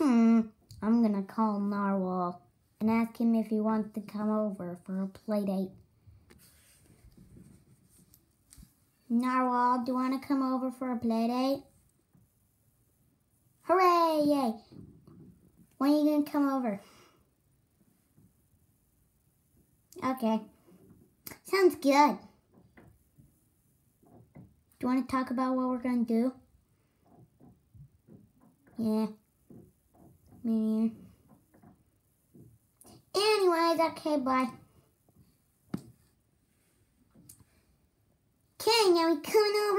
Hmm, I'm gonna call Narwhal and ask him if he wants to come over for a play date. Narwhal, do you want to come over for a play date? Hooray, yay! When are you going to come over? Okay. Sounds good. Do you want to talk about what we're going to do? Yeah. Anyways, okay, bye. Okay, now we come. on.